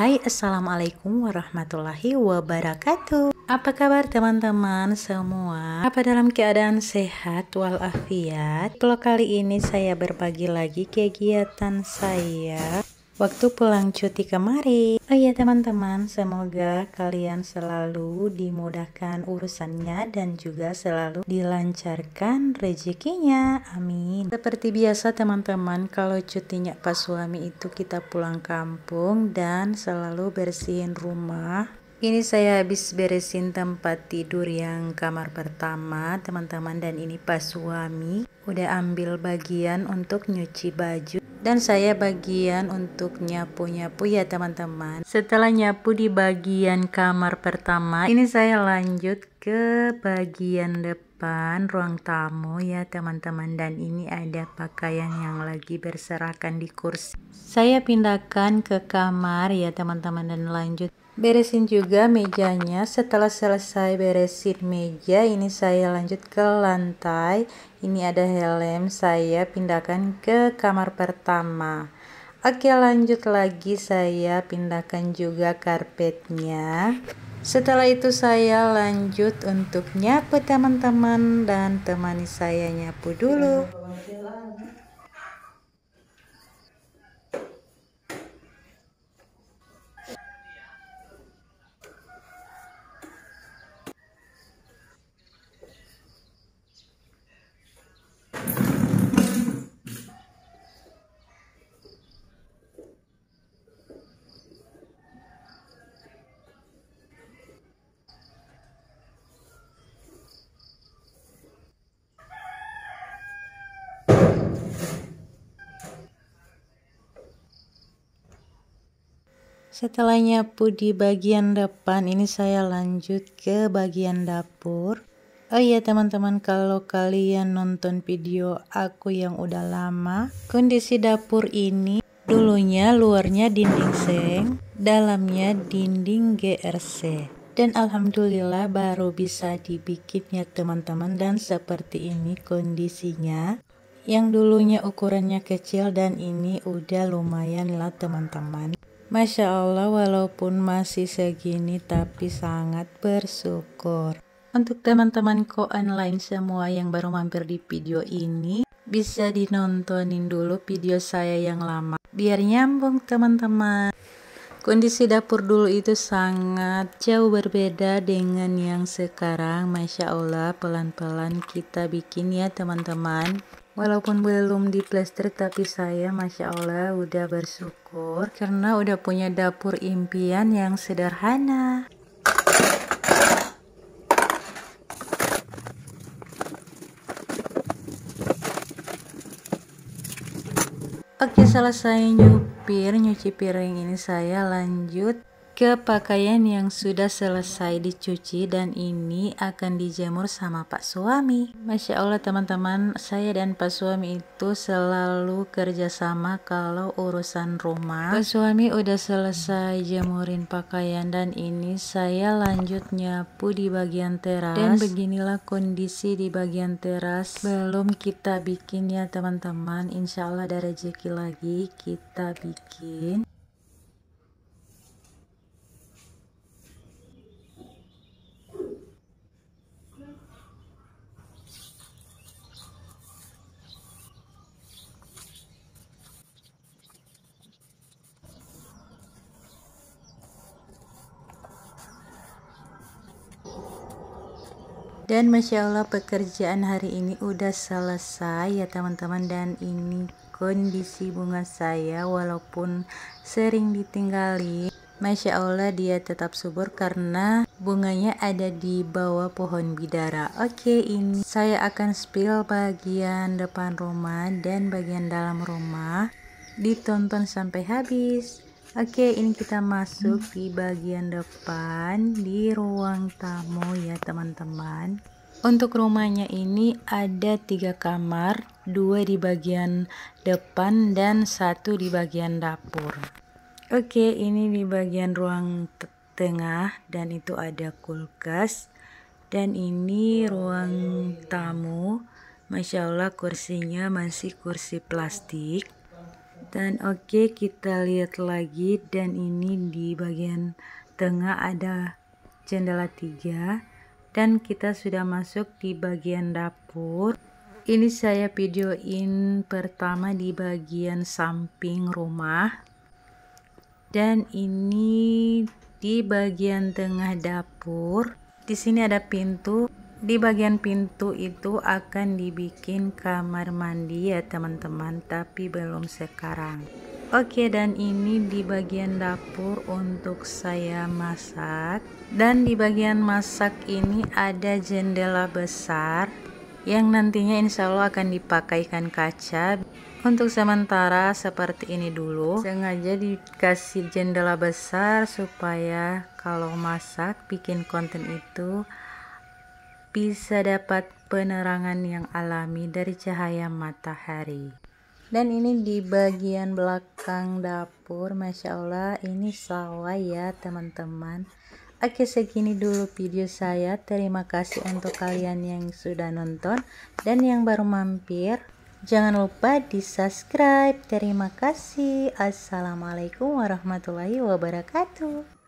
Hai assalamualaikum warahmatullahi wabarakatuh Apa kabar teman-teman semua? Apa dalam keadaan sehat walafiat? Kalau kali ini saya berbagi lagi kegiatan saya waktu pulang cuti kemarin. Oh iya teman-teman, semoga kalian selalu dimudahkan urusannya dan juga selalu dilancarkan rezekinya. Amin. Seperti biasa teman-teman, kalau cutinya pas suami itu kita pulang kampung dan selalu bersihin rumah. Ini saya habis beresin tempat tidur yang kamar pertama teman-teman dan ini pas suami udah ambil bagian untuk nyuci baju dan saya bagian untuk nyapu-nyapu ya teman-teman setelah nyapu di bagian kamar pertama ini saya lanjut ke bagian depan ruang tamu ya teman-teman dan ini ada pakaian yang lagi berserakan di kursi saya pindahkan ke kamar ya teman-teman dan lanjut beresin juga mejanya setelah selesai beresin meja ini saya lanjut ke lantai ini ada helm saya pindahkan ke kamar pertama oke lanjut lagi saya pindahkan juga karpetnya setelah itu saya lanjut untuk nyapu teman-teman dan temani saya nyapu dulu Setelah nyapu di bagian depan, ini saya lanjut ke bagian dapur. Oh iya teman-teman kalau kalian nonton video aku yang udah lama Kondisi dapur ini dulunya luarnya dinding seng Dalamnya dinding GRC Dan alhamdulillah baru bisa dibikinnya teman-teman Dan seperti ini kondisinya Yang dulunya ukurannya kecil dan ini udah lumayan lah teman-teman Masya Allah walaupun masih segini tapi sangat bersyukur. Untuk teman-teman koan semua yang baru mampir di video ini, bisa dinontonin dulu video saya yang lama biar nyambung teman-teman. Kondisi dapur dulu itu sangat jauh berbeda dengan yang sekarang. Masya Allah, pelan-pelan kita bikin ya, teman-teman walaupun belum di plaster tapi saya masya Allah udah bersyukur karena udah punya dapur impian yang sederhana Oke selesai nyupir nyuci piring ini saya lanjut ke pakaian yang sudah selesai dicuci dan ini akan dijemur sama pak suami Masya Allah teman-teman saya dan pak suami itu selalu kerjasama kalau urusan rumah pak suami udah selesai jemurin pakaian dan ini saya lanjut nyapu di bagian teras dan beginilah kondisi di bagian teras belum kita bikin ya teman-teman insya Allah ada rezeki lagi kita bikin dan masya Allah pekerjaan hari ini udah selesai ya teman-teman dan ini kondisi bunga saya walaupun sering ditinggali Masya Allah dia tetap subur karena bunganya ada di bawah pohon bidara Oke ini saya akan spill bagian depan rumah dan bagian dalam rumah Ditonton sampai habis Oke, ini kita masuk di bagian depan di ruang tamu ya, teman-teman. Untuk rumahnya ini ada tiga kamar, dua di bagian depan dan satu di bagian dapur. Oke, ini di bagian ruang tengah dan itu ada kulkas. Dan ini ruang tamu. Masya Allah kursinya masih kursi plastik kelihatan oke kita lihat lagi dan ini di bagian tengah ada jendela tiga dan kita sudah masuk di bagian dapur ini saya videoin pertama di bagian samping rumah dan ini di bagian tengah dapur di sini ada pintu di bagian pintu itu akan dibikin kamar mandi ya teman-teman tapi belum sekarang Oke dan ini di bagian dapur untuk saya masak dan di bagian masak ini ada jendela besar yang nantinya insya Allah akan dipakaikan kaca untuk sementara seperti ini dulu sengaja dikasih jendela besar supaya kalau masak bikin konten itu bisa dapat penerangan yang alami dari cahaya matahari dan ini di bagian belakang dapur Masya Allah ini sawah ya teman-teman Oke segini dulu video saya terima kasih untuk kalian yang sudah nonton dan yang baru mampir jangan lupa di subscribe terima kasih Assalamualaikum warahmatullahi wabarakatuh